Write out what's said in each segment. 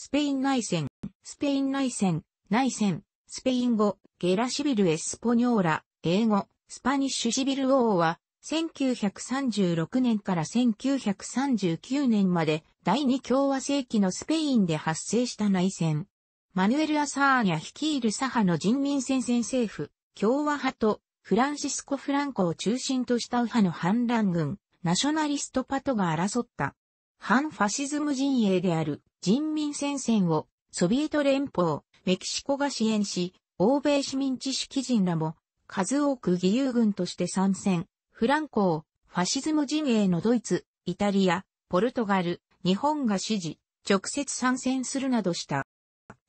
スペイン内戦、スペイン内戦、内戦、スペイン語、ゲラシビル・エスポニョーラ、英語、スパニッシュシビル王は、1936年から1939年まで第二共和世紀のスペインで発生した内戦。マヌエル・アサーニャ率いる左派の人民戦線政府、共和派とフランシスコ・フランコを中心とした右派の反乱軍、ナショナリストパトが争った反ファシズム陣営である人民戦線をソビエト連邦、メキシコが支援し、欧米市民知識人らも数多く義勇軍として参戦、フランコをファシズム陣営のドイツ、イタリア、ポルトガル、日本が支持、直接参戦するなどした。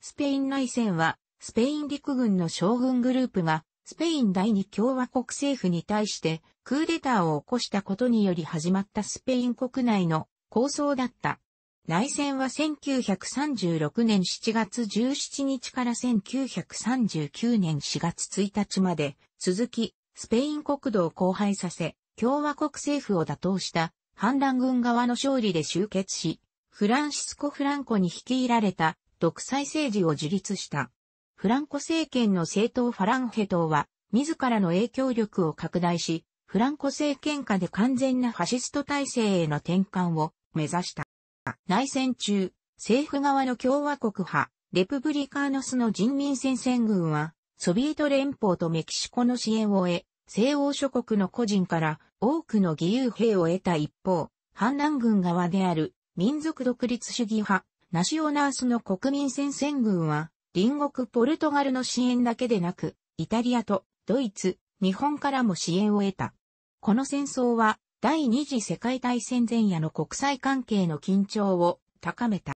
スペイン内戦は、スペイン陸軍の将軍グループが、スペイン第二共和国政府に対して、クーデターを起こしたことにより始まったスペイン国内の構想だった。内戦は1936年7月17日から1939年4月1日まで続き、スペイン国土を荒廃させ、共和国政府を打倒した反乱軍側の勝利で終結し、フランシスコ・フランコに率いられた独裁政治を樹立した。フランコ政権の政党ファランヘ党は、自らの影響力を拡大し、フランコ政権下で完全なファシスト体制への転換を目指した。内戦中、政府側の共和国派、レプブリカーノスの人民戦線軍は、ソビエト連邦とメキシコの支援を得、西欧諸国の個人から多くの義勇兵を得た一方、反乱軍側である民族独立主義派、ナシオナースの国民戦線軍は、隣国ポルトガルの支援だけでなく、イタリアとドイツ、日本からも支援を得た。この戦争は第二次世界大戦前夜の国際関係の緊張を高めた。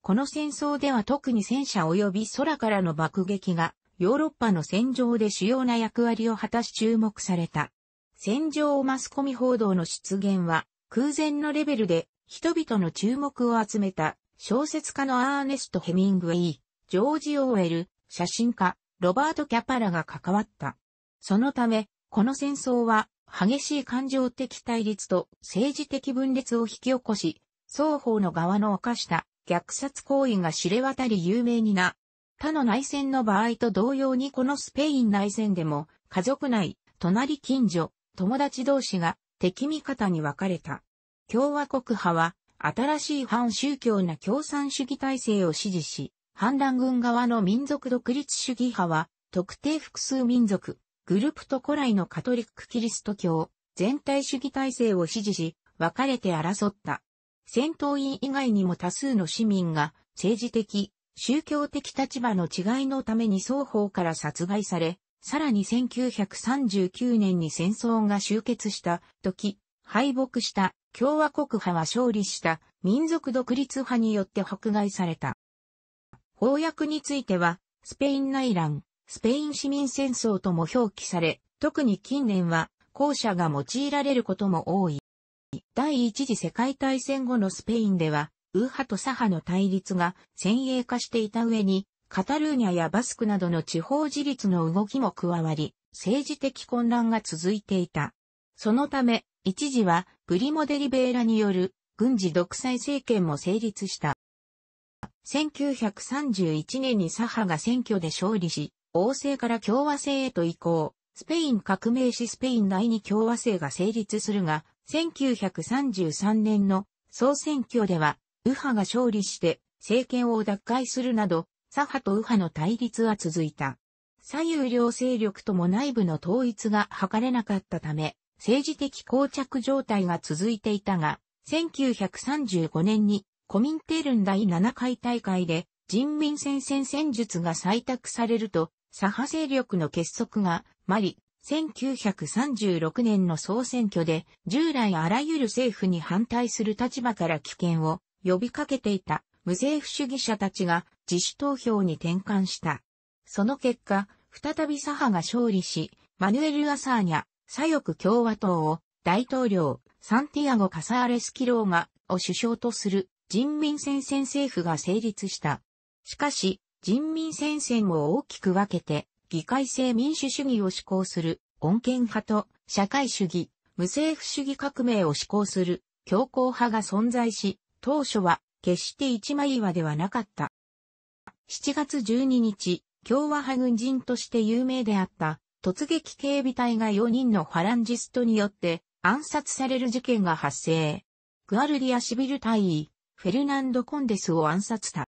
この戦争では特に戦車及び空からの爆撃がヨーロッパの戦場で主要な役割を果たし注目された。戦場マスコミ報道の出現は空前のレベルで人々の注目を集めた小説家のアーネスト・ヘミングウェイ、ジョージ・オーエル、写真家、ロバート・キャパラが関わった。そのため、この戦争は激しい感情的対立と政治的分裂を引き起こし、双方の側の犯した虐殺行為が知れ渡り有名にな。他の内戦の場合と同様にこのスペイン内戦でも、家族内、隣近所、友達同士が敵味方に分かれた。共和国派は、新しい反宗教な共産主義体制を支持し、反乱軍側の民族独立主義派は、特定複数民族、グループと古来のカトリックキリスト教、全体主義体制を支持し、分かれて争った。戦闘員以外にも多数の市民が、政治的、宗教的立場の違いのために双方から殺害され、さらに1939年に戦争が終結した時、敗北した共和国派は勝利した民族独立派によって迫害された。法訳については、スペイン内乱、スペイン市民戦争とも表記され、特に近年は、校舎が用いられることも多い。第一次世界大戦後のスペインでは、右派と左派の対立が先鋭化していた上に、カタルーニャやバスクなどの地方自立の動きも加わり、政治的混乱が続いていた。そのため、一時はプリモデリベーラによる軍事独裁政権も成立した。1931年に左派が選挙で勝利し、王政から共和制へと移行、スペイン革命しスペイン内に共和制が成立するが、1933年の総選挙では、右派が勝利して政権を奪回するなど、左派と右派の対立は続いた。左右両勢力とも内部の統一が図れなかったため、政治的膠着状態が続いていたが、1935年にコミンテルン第7回大会で人民戦線戦術が採択されると、左派勢力の結束が、マリ、1936年の総選挙で、従来あらゆる政府に反対する立場から危険を呼びかけていた無政府主義者たちが自主投票に転換した。その結果、再び左派が勝利し、マヌエル・アサーニャ、左翼共和党を大統領、サンティアゴ・カサーレス・キローがを首相とする人民戦線政府が成立した。しかし、人民戦線を大きく分けて、議会制民主主義を施行する、穏健派と、社会主義、無政府主義革命を施行する、強硬派が存在し、当初は、決して一枚岩ではなかった。7月12日、共和派軍人として有名であった、突撃警備隊が4人のファランジストによって暗殺される事件が発生。グアルディアシビル大尉、フェルナンド・コンデスを暗殺た。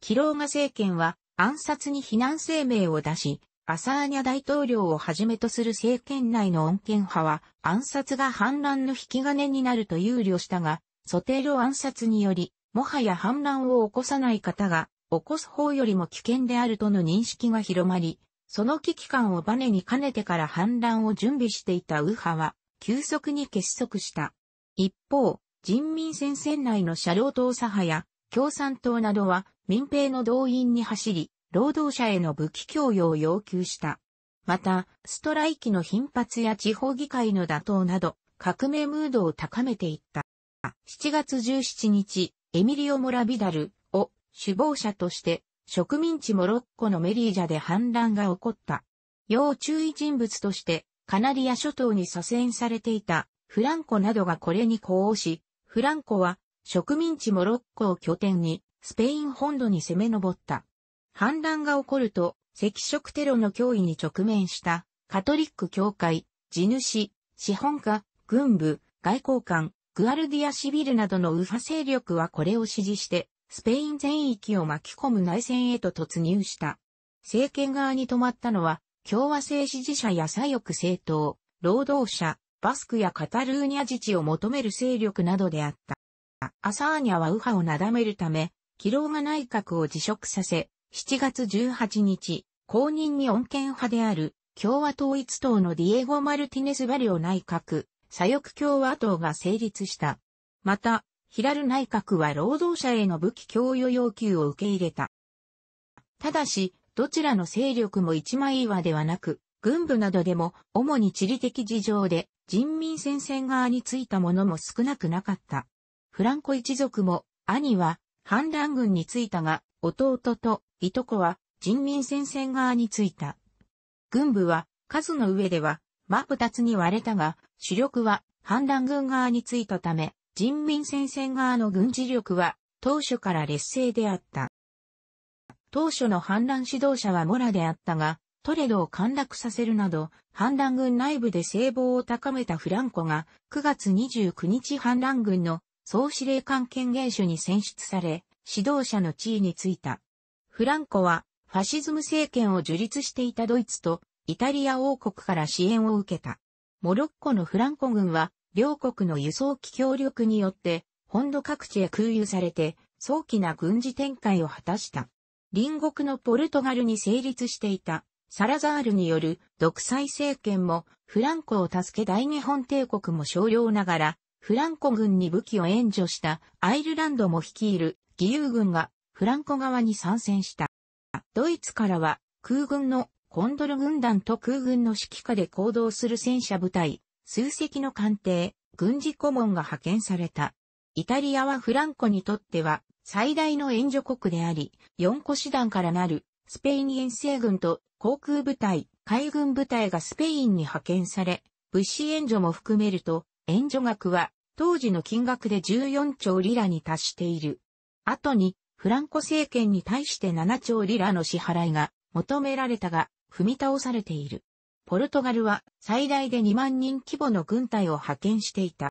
キローガ政権は暗殺に非難声明を出し、アサーニャ大統領をはじめとする政権内の穏健派は暗殺が反乱の引き金になると憂慮したが、ソテーロ暗殺により、もはや反乱を起こさない方が、起こす方よりも危険であるとの認識が広まり、その危機感をバネに兼ねてから反乱を準備していた右派は、急速に結束した。一方、人民戦線内の社労党左派や共産党などは民兵の動員に走り、労働者への武器供与を要求した。また、ストライキの頻発や地方議会の打倒など、革命ムードを高めていった。7月17日、エミリオ・モラビダルを首謀者として植民地モロッコのメリージャで反乱が起こった。要注意人物としてカナリア諸島に左遷されていたフランコなどがこれに呼応し、フランコは植民地モロッコを拠点にスペイン本土に攻め上った。反乱が起こると、赤色テロの脅威に直面したカトリック教会、地主、資本家、軍部、外交官、グアルディアシビルなどの右派勢力はこれを支持して、スペイン全域を巻き込む内戦へと突入した。政権側に止まったのは、共和制支持者や左翼政党、労働者、バスクやカタルーニャ自治を求める勢力などであった。アサーニャは右派をなだめるため、キローが内閣を辞職させ、7月18日、後任に恩恵派である共和統一党のディエゴ・マルティネス・バリオ内閣、左翼共和党が成立した。また、ヒラル内閣は労働者への武器供与要求を受け入れた。ただし、どちらの勢力も一枚岩ではなく、軍部などでも主に地理的事情で人民戦線側についたものも少なくなかった。フランコ一族も兄は反乱軍に着いたが、弟といとこは人民戦線側に着いた。軍部は数の上では真二つに割れたが、主力は反乱軍側に着いたため、人民戦線側の軍事力は当初から劣勢であった。当初の反乱指導者はモラであったが、トレドを陥落させるなど、反乱軍内部で聖望を高めたフランコが、9月29日反乱軍の総司令官権限種に選出され、指導者の地位についた。フランコは、ファシズム政権を樹立していたドイツと、イタリア王国から支援を受けた。モロッコのフランコ軍は、両国の輸送機協力によって、本土各地へ空輸されて、早期な軍事展開を果たした。隣国のポルトガルに成立していた、サラザールによる独裁政権も、フランコを助け大日本帝国も少量ながら、フランコ軍に武器を援助したアイルランドも率いる義勇軍がフランコ側に参戦した。ドイツからは空軍のコンドル軍団と空軍の指揮下で行動する戦車部隊、数隻の艦艇、軍事顧問が派遣された。イタリアはフランコにとっては最大の援助国であり、4個師団からなるスペイン遠征軍と航空部隊、海軍部隊がスペインに派遣され、物資援助も含めると、援助額は当時の金額で14兆リラに達している。後に、フランコ政権に対して7兆リラの支払いが求められたが、踏み倒されている。ポルトガルは最大で2万人規模の軍隊を派遣していた。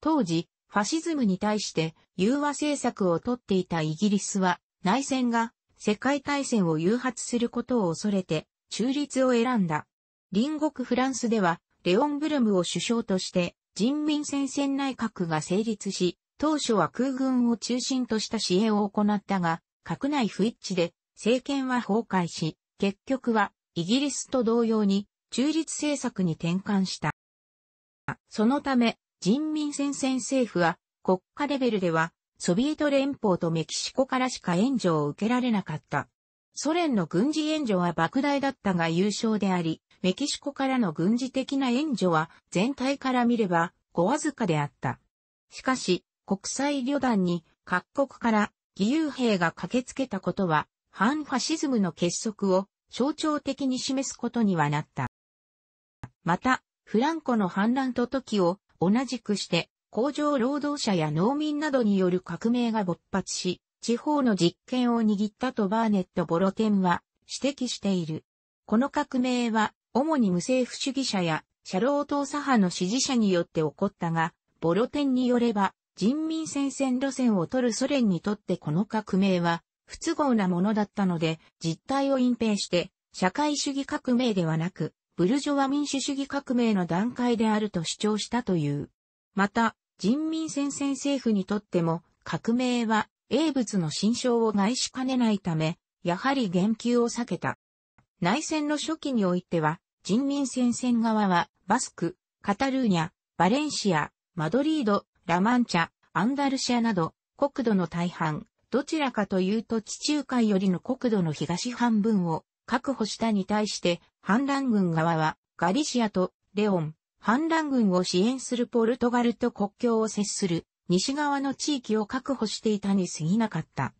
当時、ファシズムに対して融和政策をとっていたイギリスは内戦が世界大戦を誘発することを恐れて中立を選んだ。隣国フランスではレオンブルムを首相として人民戦線内閣が成立し、当初は空軍を中心とした支援を行ったが、閣内不一致で政権は崩壊し、結局はイギリスと同様に中立政策に転換した。そのため、人民戦線政府は国家レベルではソビエト連邦とメキシコからしか援助を受けられなかった。ソ連の軍事援助は莫大だったが優勝であり、メキシコからの軍事的な援助は全体から見ればごわずかであった。しかし、国際旅団に各国から義勇兵が駆けつけたことは、反ファシズムの結束を象徴的に示すことにはなった。また、フランコの反乱と時を同じくして工場労働者や農民などによる革命が勃発し、地方の実権を握ったとバーネット・ボロテンは指摘している。この革命は主に無政府主義者やシャロー党左派の支持者によって起こったが、ボロテンによれば、人民戦線路線を取るソ連にとってこの革命は不都合なものだったので、実態を隠蔽して、社会主義革命ではなく、ブルジョワ民主主義革命の段階であると主張したという。また、人民戦線政府にとっても、革命は、英物の心象を害しかねないため、やはり言及を避けた。内戦の初期においては、人民戦線側は、バスク、カタルーニャ、バレンシア、マドリード、ラマンチャ、アンダルシアなど、国土の大半、どちらかというと地中海よりの国土の東半分を確保したに対して、反乱軍側はガリシアとレオン、反乱軍を支援するポルトガルと国境を接する西側の地域を確保していたに過ぎなかった。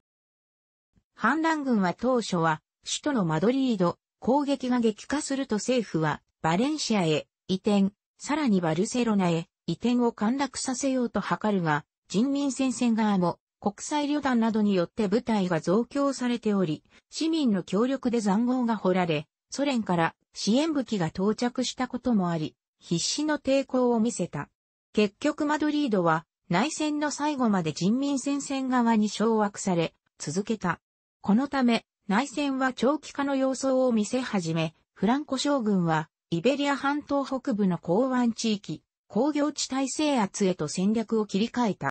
反乱軍は当初は首都のマドリード、攻撃が激化すると政府はバレンシアへ移転、さらにバルセロナへ移転を陥落させようと図るが、人民戦線側も国際旅団などによって部隊が増強されており、市民の協力で残壕が掘られ、ソ連から支援武器が到着したこともあり、必死の抵抗を見せた。結局マドリードは内戦の最後まで人民戦線側に掌握され、続けた。このため、内戦は長期化の様相を見せ始め、フランコ将軍は、イベリア半島北部の港湾地域、工業地帯制圧へと戦略を切り替えた。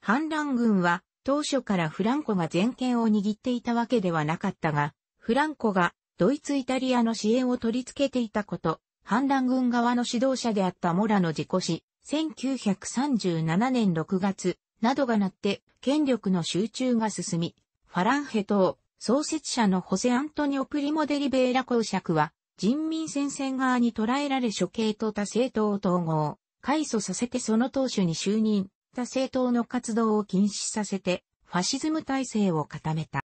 反乱軍は、当初からフランコが全権を握っていたわけではなかったが、フランコがドイツイタリアの支援を取り付けていたこと、反乱軍側の指導者であったモラの事故死、1937年6月、などがなって、権力の集中が進み、ファランヘ島、創設者のホセ・アントニオ・プリモ・デリベーラ公爵は、人民戦線側に捕らえられ処刑と他政党を統合、改組させてその党首に就任、他政党の活動を禁止させて、ファシズム体制を固めた。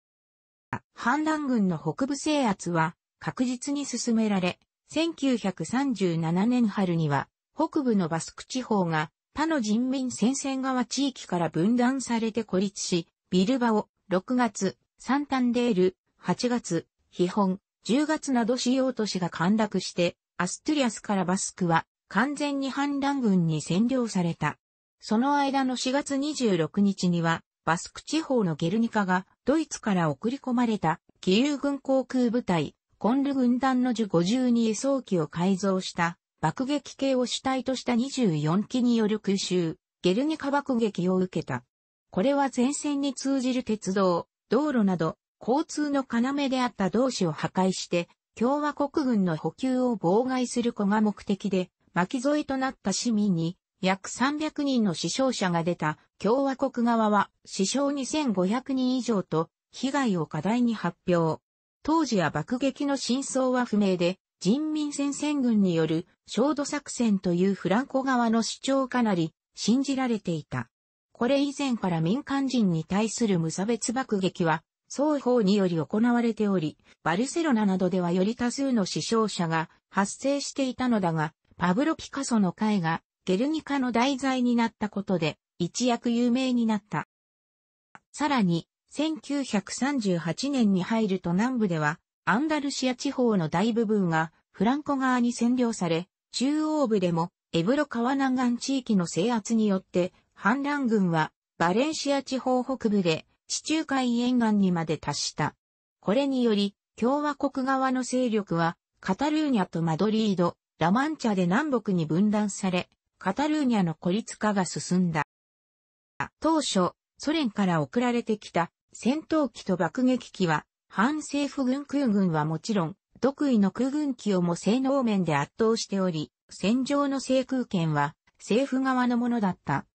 反乱軍の北部制圧は確実に進められ、1937年春には北部のバスク地方が他の人民戦線側地域から分断されて孤立し、ビルバを、6月サンタンデール、8月、基本、10月など主要都市が陥落して、アストゥリアスからバスクは完全に反乱軍に占領された。その間の4月26日には、バスク地方のゲルニカがドイツから送り込まれた、キユ軍航空部隊、コンル軍団の呪。52輸送機を改造した爆撃系を主体とした24機による空襲、ゲルニカ爆撃を受けた。これは前線に通じる鉄道、道路など、交通の要であった同志を破壊して、共和国軍の補給を妨害する子が目的で、巻き添えとなった市民に、約300人の死傷者が出た共和国側は死傷2500人以上と被害を過大に発表。当時は爆撃の真相は不明で、人民戦線軍による焦土作戦というフランコ側の主張かなり信じられていた。これ以前から民間人に対する無差別爆撃は、双方により行われており、バルセロナなどではより多数の死傷者が発生していたのだが、パブロ・ピカソの絵がゲルニカの題材になったことで一躍有名になった。さらに、1938年に入ると南部では、アンダルシア地方の大部分がフランコ側に占領され、中央部でもエブロ川南岸地域の制圧によって反乱軍はバレンシア地方北部で地中海沿岸にまで達した。これにより共和国側の勢力はカタルーニャとマドリード、ラマンチャで南北に分断され、カタルーニャの孤立化が進んだ。当初、ソ連から送られてきた戦闘機と爆撃機は、反政府軍空軍はもちろん、独位の空軍機をも性能面で圧倒しており、戦場の制空権は政府側のものだった。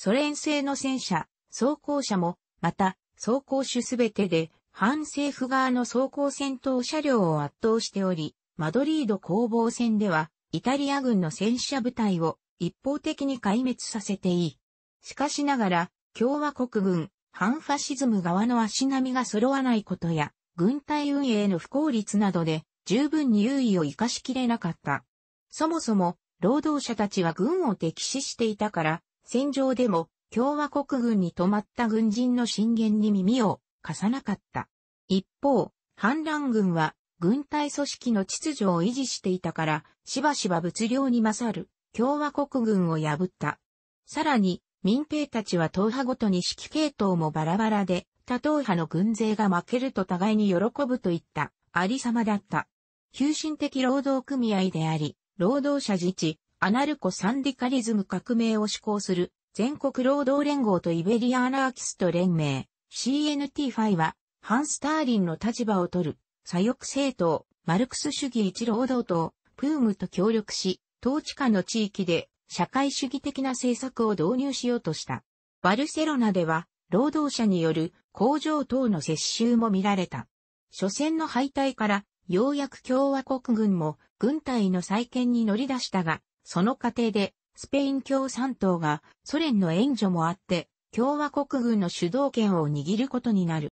ソ連製の戦車、装甲車も、また、装甲種すべてで、反政府側の装甲戦闘車両を圧倒しており、マドリード攻防戦では、イタリア軍の戦車部隊を一方的に壊滅させていい。しかしながら、共和国軍、反ファシズム側の足並みが揃わないことや、軍隊運営の不効率などで、十分に優位を生かしきれなかった。そもそも、労働者たちは軍を敵視していたから、戦場でも共和国軍に止まった軍人の進言に耳を貸さなかった。一方、反乱軍は軍隊組織の秩序を維持していたから、しばしば物量に勝る共和国軍を破った。さらに、民兵たちは党派ごとに指揮系統もバラバラで、他党派の軍勢が負けると互いに喜ぶといった、ありさまだった。急進的労働組合であり、労働者自治、アナルコ・サンディカリズム革命を施行する全国労働連合とイベリア・アナーキスト連盟 c n t 5 i は反スターリンの立場を取る左翼政党マルクス主義一労働党プームと協力し統治下の地域で社会主義的な政策を導入しようとした。バルセロナでは労働者による工場等の接収も見られた。初戦の敗退からようやく共和国軍も軍隊の再建に乗り出したが、その過程で、スペイン共産党がソ連の援助もあって、共和国軍の主導権を握ることになる。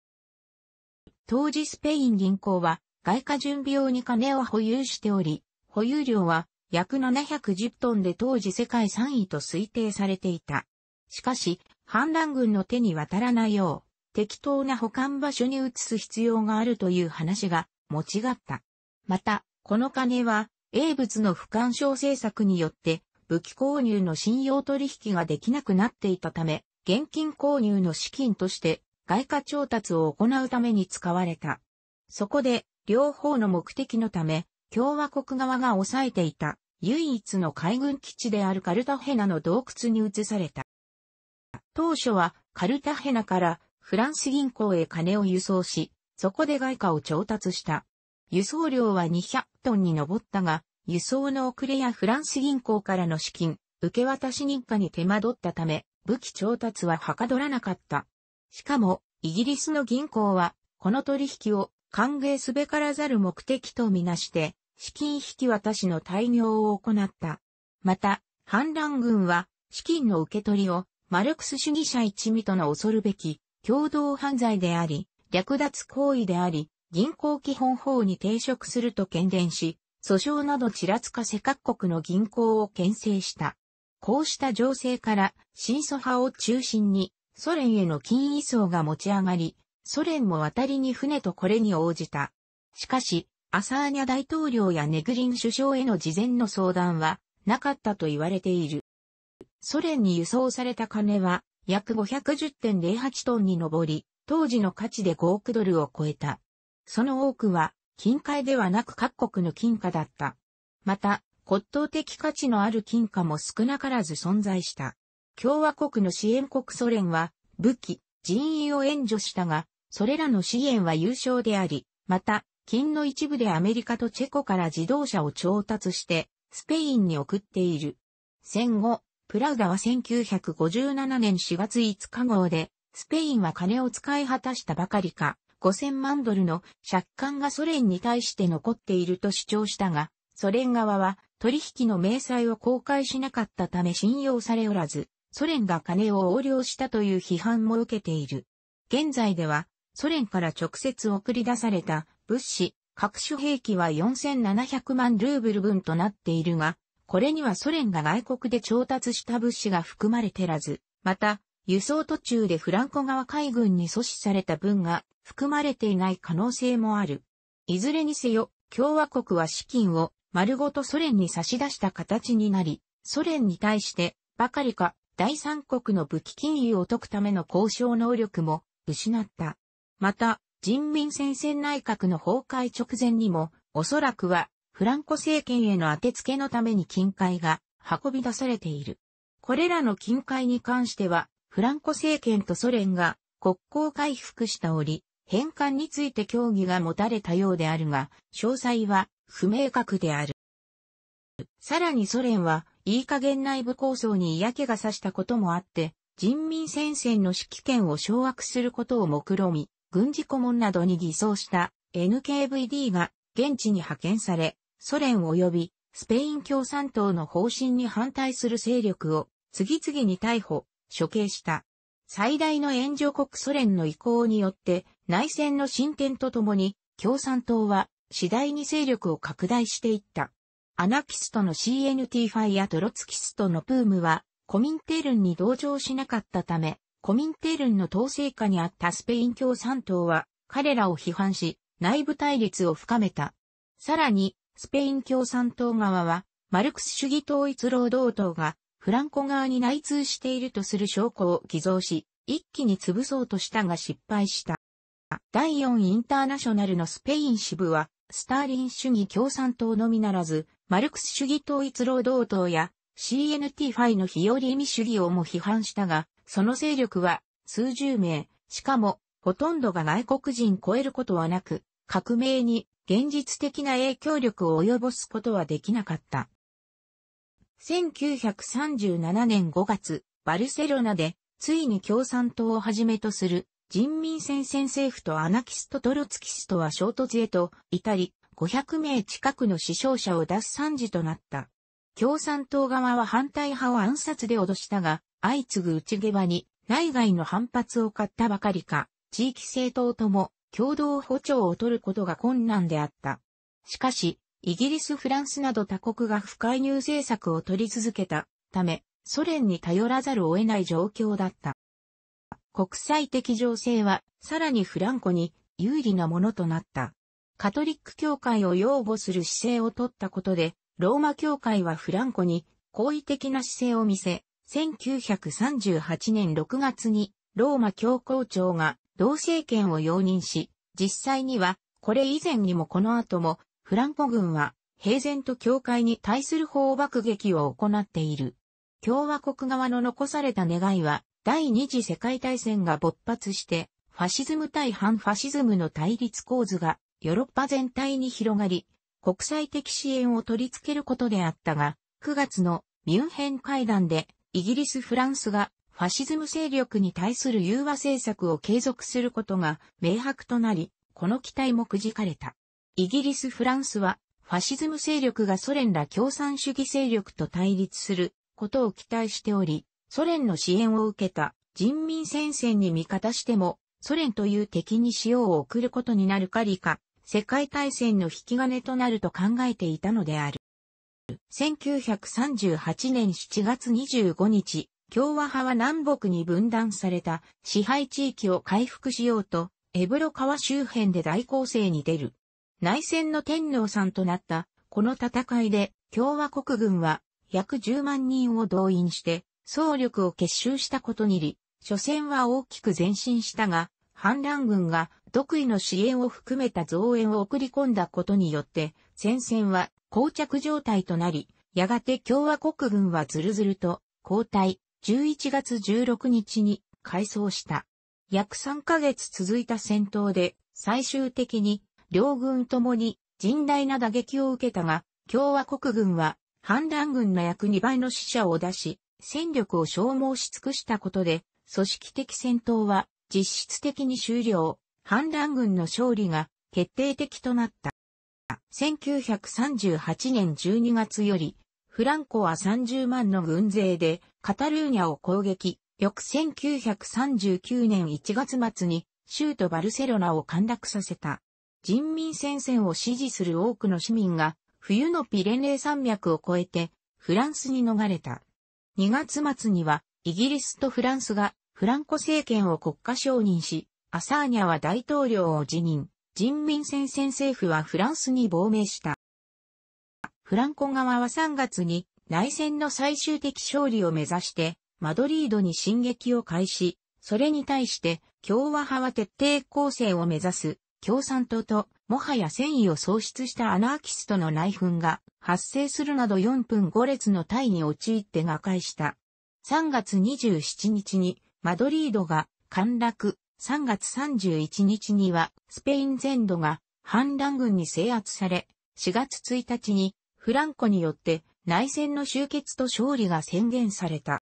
当時スペイン銀行は外貨準備用に金を保有しており、保有量は約710トンで当時世界3位と推定されていた。しかし、反乱軍の手に渡らないよう、適当な保管場所に移す必要があるという話が持ちがった。また、この金は英仏の不干渉政策によって武器購入の信用取引ができなくなっていたため、現金購入の資金として外貨調達を行うために使われた。そこで、両方の目的のため、共和国側が抑えていた唯一の海軍基地であるカルタヘナの洞窟に移された。当初はカルタヘナからフランス銀行へ金を輸送し、そこで外貨を調達した。輸送量は200トンに上ったが、輸送の遅れやフランス銀行からの資金、受け渡し認可に手間取ったため、武器調達ははかどらなかった。しかも、イギリスの銀行は、この取引を歓迎すべからざる目的とみなして、資金引き渡しの対応を行った。また、反乱軍は、資金の受け取りを、マルクス主義者一味との恐るべき、共同犯罪であり、略奪行為であり、銀行基本法に抵触すると喧伝し、訴訟などちらつかせ各国の銀行を牽制した。こうした情勢から、新素派を中心に、ソ連への金位送が持ち上がり、ソ連も渡りに船とこれに応じた。しかし、アサーニャ大統領やネグリン首相への事前の相談はなかったと言われている。ソ連に輸送された金は約510.08トンに上り、当時の価値で5億ドルを超えた。その多くは、金塊ではなく各国の金貨だった。また、骨董的価値のある金貨も少なからず存在した。共和国の支援国ソ連は、武器、人員を援助したが、それらの支援は優勝であり、また、金の一部でアメリカとチェコから自動車を調達して、スペインに送っている。戦後、プラウダは1957年4月5日号で、スペインは金を使い果たしたばかりか、5000万ドルの借款がソ連に対して残っていると主張したが、ソ連側は取引の明細を公開しなかったため信用されおらず、ソ連が金を横領したという批判も受けている。現在では、ソ連から直接送り出された物資、各種兵器は4700万ルーブル分となっているが、これにはソ連が外国で調達した物資が含まれてらず、また、輸送途中でフランコ側海軍に阻止された分が含まれていない可能性もある。いずれにせよ、共和国は資金を丸ごとソ連に差し出した形になり、ソ連に対してばかりか第三国の武器金融を解くための交渉能力も失った。また、人民戦線内閣の崩壊直前にも、おそらくはフランコ政権への当て付けのために金塊が運び出されている。これらの金塊に関しては、フランコ政権とソ連が国交回復した折、返還について協議が持たれたようであるが、詳細は不明確である。さらにソ連は、いい加減内部構想に嫌気がさしたこともあって、人民戦線の指揮権を掌握することを目論み、軍事顧問などに偽装した NKVD が現地に派遣され、ソ連及びスペイン共産党の方針に反対する勢力を次々に逮捕、処刑した。最大の援助国ソ連の意向によって内戦の進展とともに共産党は次第に勢力を拡大していった。アナキストの CNT ファイアトロツキストのプームはコミンテルンに同情しなかったため、コミンテルンの統制下にあったスペイン共産党は彼らを批判し内部対立を深めた。さらにスペイン共産党側はマルクス主義統一労働党がフランコ側に内通しているとする証拠を偽造し、一気に潰そうとしたが失敗した。第4インターナショナルのスペイン支部は、スターリン主義共産党のみならず、マルクス主義統一労働党や CNT ファイの日和意味主義をも批判したが、その勢力は数十名、しかもほとんどが外国人超えることはなく、革命に現実的な影響力を及ぼすことはできなかった。1937年5月、バルセロナで、ついに共産党をはじめとする人民戦線政府とアナキストトロツキストは衝突へと至り、500名近くの死傷者を出す惨事となった。共産党側は反対派を暗殺で脅したが、相次ぐ内下場に内外の反発を買ったばかりか、地域政党とも共同歩調を取ることが困難であった。しかし、イギリス、フランスなど他国が不介入政策を取り続けたため、ソ連に頼らざるを得ない状況だった。国際的情勢は、さらにフランコに有利なものとなった。カトリック教会を擁護する姿勢を取ったことで、ローマ教会はフランコに好意的な姿勢を見せ、1938年6月にローマ教皇庁が同政権を容認し、実際にはこれ以前にもこの後もフランコ軍は平然と教会に対する砲爆撃を行っている。共和国側の残された願いは、第二次世界大戦が勃発して、ファシズム対反ファシズムの対立構図がヨーロッパ全体に広がり、国際的支援を取り付けることであったが、9月のミュンヘン会談でイギリス・フランスがファシズム勢力に対する融和政策を継続することが明白となり、この期待もくじかれた。イギリス・フランスは、ファシズム勢力がソ連ら共産主義勢力と対立することを期待しており、ソ連の支援を受けた人民戦線に味方しても、ソ連という敵に塩を送ることになるか理か、世界大戦の引き金となると考えていたのである。1938年7月25日、共和派は南北に分断された支配地域を回復しようと、エブロ川周辺で大攻勢に出る。内戦の天皇さんとなったこの戦いで共和国軍は約10万人を動員して総力を結集したことにり、初戦は大きく前進したが、反乱軍が独位の支援を含めた増援を送り込んだことによって戦線は膠着状態となり、やがて共和国軍はずるずると交代、11月16日に改装した。約3ヶ月続いた戦闘で最終的に両軍ともに甚大な打撃を受けたが、共和国軍は反乱軍の約2倍の死者を出し、戦力を消耗し尽くしたことで、組織的戦闘は実質的に終了、反乱軍の勝利が決定的となった。1938年12月より、フランコは30万の軍勢でカタルーニャを攻撃、翌1939年1月末に州都バルセロナを陥落させた。人民戦線を支持する多くの市民が、冬のピレネー山脈を越えて、フランスに逃れた。2月末には、イギリスとフランスが、フランコ政権を国家承認し、アサーニャは大統領を辞任。人民戦線政府はフランスに亡命した。フランコ側は3月に内戦の最終的勝利を目指してマドリードに進撃を開始、それに対して共和派は徹底抗戦を目指す共産党と、もはや戦意を喪失したアナーキストの内紛が発生するなど4分5列の体に陥って瓦解した。3月27日にマドリードが陥落、3月31日にはスペイン全土が反乱軍に制圧され、4月1日にフランコによって内戦の終結と勝利が宣言された。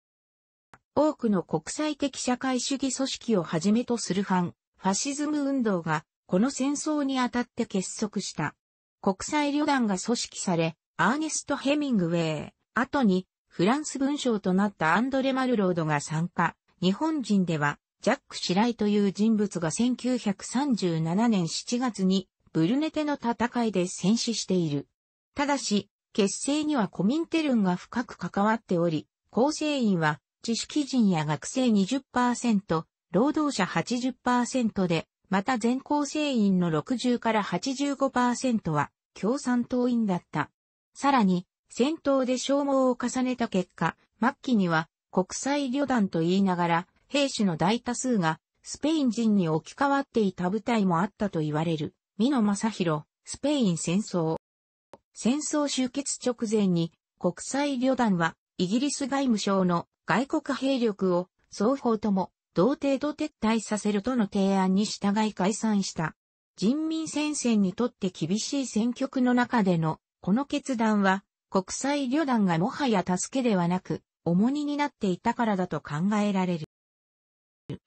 多くの国際的社会主義組織をはじめとする反、ファシズム運動がこの戦争にあたって結束した。国際旅団が組織され、アーネスト・ヘミングウェイ、後にフランス文章となったアンドレ・マルロードが参加。日本人では、ジャック・シライという人物が1937年7月にブルネテの戦いで戦死している。ただし、結成にはコミンテルンが深く関わっており、構成員は知識人や学生20%、労働者80%で、また全校生員の60から85%は共産党員だった。さらに、戦闘で消耗を重ねた結果、末期には国際旅団と言いながら、兵士の大多数がスペイン人に置き換わっていた部隊もあったと言われる、美野正宏、スペイン戦争。戦争終結直前に、国際旅団はイギリス外務省の外国兵力を双方とも同程度撤退させるとの提案に従い解散した。人民戦線にとって厳しい戦局の中での、この決断は、国際旅団がもはや助けではなく、重荷になっていたからだと考えられる。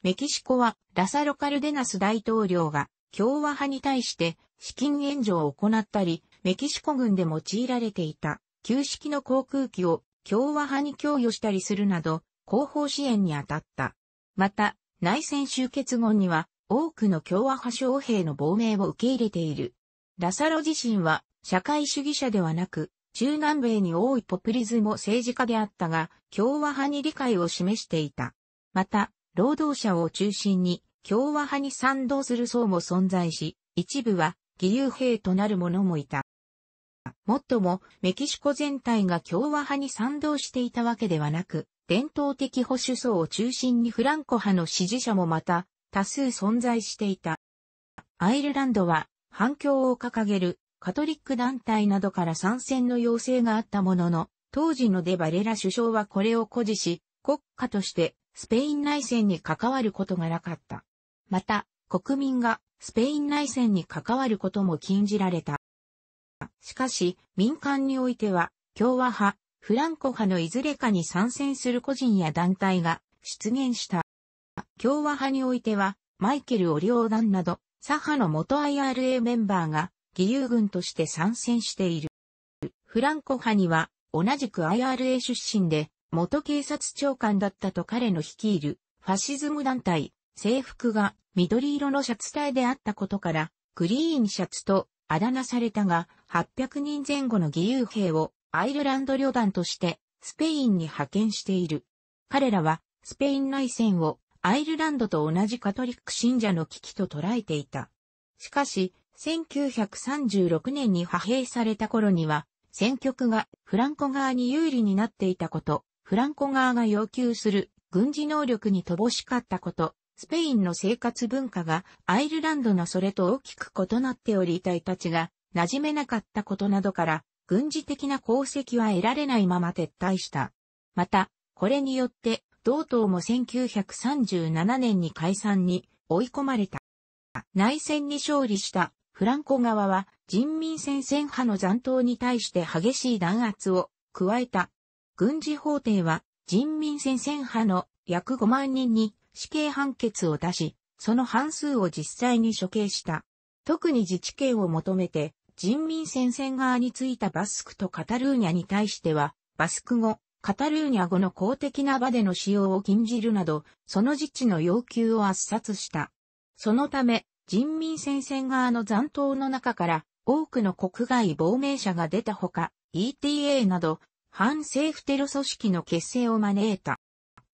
メキシコは、ラサロカルデナス大統領が、共和派に対して、資金援助を行ったり、メキシコ軍で用いられていた、旧式の航空機を共和派に供与したりするなど、後方支援に当たった。また、内戦終結後には、多くの共和派将兵の亡命を受け入れている。ラサロ自身は、社会主義者ではなく、中南米に多いポプリズム政治家であったが、共和派に理解を示していた。また、労働者を中心に、共和派に賛同する層も存在し、一部は義勇兵となる者もいた。もっとも、メキシコ全体が共和派に賛同していたわけではなく、伝統的保守層を中心にフランコ派の支持者もまた多数存在していた。アイルランドは反共を掲げるカトリック団体などから参戦の要請があったものの、当時のデバレラ首相はこれを誇示し、国家としてスペイン内戦に関わることがなかった。また、国民がスペイン内戦に関わることも禁じられた。しかし、民間においては、共和派、フランコ派のいずれかに参戦する個人や団体が出現した。共和派においては、マイケル・オリオーダンなど、左派の元 IRA メンバーが義勇軍として参戦している。フランコ派には、同じく IRA 出身で、元警察長官だったと彼の率いる、ファシズム団体、制服が緑色のシャツ体であったことから、グリーンシャツとあだ名されたが、800人前後の義勇兵をアイルランド旅団としてスペインに派遣している。彼らはスペイン内戦をアイルランドと同じカトリック信者の危機と捉えていた。しかし、1936年に派兵された頃には、戦局がフランコ側に有利になっていたこと、フランコ側が要求する軍事能力に乏しかったこと、スペインの生活文化がアイルランドのそれと大きく異なっており遺体たちが馴染めなかったことなどから軍事的な功績は得られないまま撤退した。また、これによって、同党も1937年に解散に追い込まれた。内戦に勝利したフランコ側は人民戦線派の残党に対して激しい弾圧を加えた。軍事法廷は人民戦線派の約5万人に死刑判決を出し、その半数を実際に処刑した。特に自治権を求めて人民戦線側についたバスクとカタルーニャに対しては、バスク語、カタルーニャ語の公的な場での使用を禁じるなど、その自治の要求を圧殺した。そのため、人民戦線側の残党の中から多くの国外亡命者が出たほか、ETA など反政府テロ組織の結成を招いた。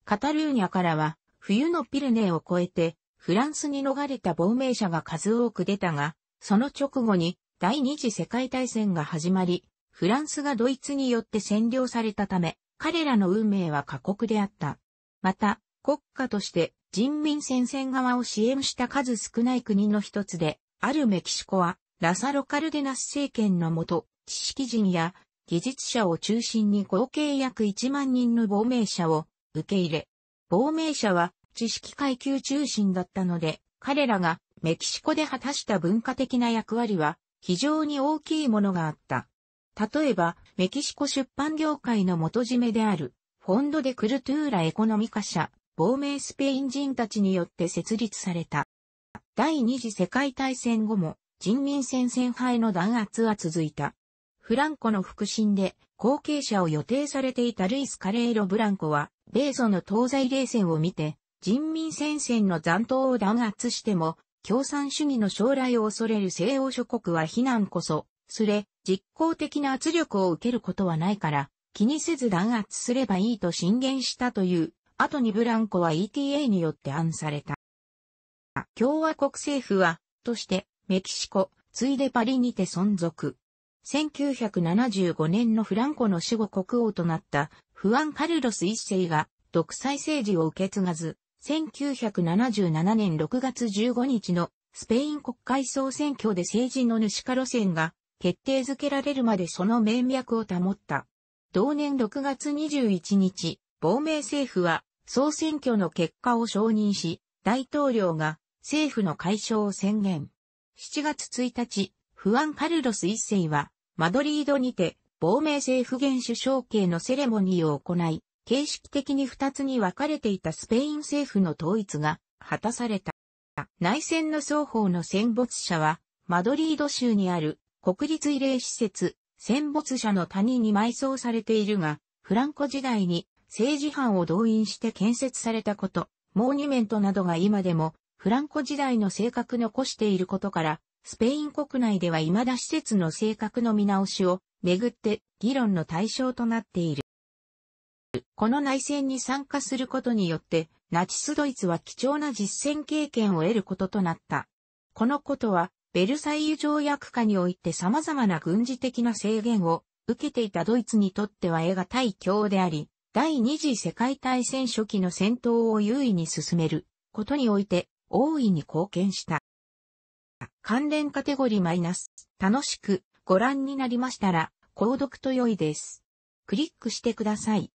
カタルーニャからは冬のピルネーを越えてフランスに逃れた亡命者が数多く出たが、その直後に第二次世界大戦が始まり、フランスがドイツによって占領されたため、彼らの運命は過酷であった。また、国家として人民戦線側を支援した数少ない国の一つで、あるメキシコは、ラサロカルデナス政権のもと、知識人や技術者を中心に合計約1万人の亡命者を受け入れ、亡命者は知識階級中心だったので、彼らがメキシコで果たした文化的な役割は非常に大きいものがあった。例えば、メキシコ出版業界の元締めである、フォンド・デ・クルトゥーラ・エコノミカ社、亡命スペイン人たちによって設立された。第二次世界大戦後も、人民戦線派への弾圧は続いた。フランコの腹心で、後継者を予定されていたルイス・カレーロ・ブランコは、米ソの東西冷戦を見て、人民戦線の残党を弾圧しても、共産主義の将来を恐れる西欧諸国は非難こそ、すれ、実効的な圧力を受けることはないから、気にせず弾圧すればいいと進言したという、後にブランコは ETA によって案された。共和国政府は、として、メキシコ、ついでパリにて存続。1975年のフランコの死後国王となった、フアン・カルロス一世が、独裁政治を受け継がず、1977年6月15日のスペイン国会総選挙で政治の主化路線が決定づけられるまでその面脈を保った。同年6月21日、亡命政府は総選挙の結果を承認し、大統領が政府の解消を宣言。7月1日、フアン・カルロス一世はマドリードにて亡命政府現首相系のセレモニーを行い、形式的に二つに分かれていたスペイン政府の統一が果たされた。内戦の双方の戦没者は、マドリード州にある国立慰霊施設、戦没者の谷に埋葬されているが、フランコ時代に政治犯を動員して建設されたこと、モーニュメントなどが今でもフランコ時代の性格残していることから、スペイン国内では未だ施設の性格の見直しをめぐって議論の対象となっている。この内戦に参加することによって、ナチスドイツは貴重な実戦経験を得ることとなった。このことは、ベルサイユ条約下において様々な軍事的な制限を受けていたドイツにとっては得が対強であり、第二次世界大戦初期の戦闘を優位に進めることにおいて大いに貢献した。関連カテゴリーマイナス、楽しくご覧になりましたら、購読と良いです。クリックしてください。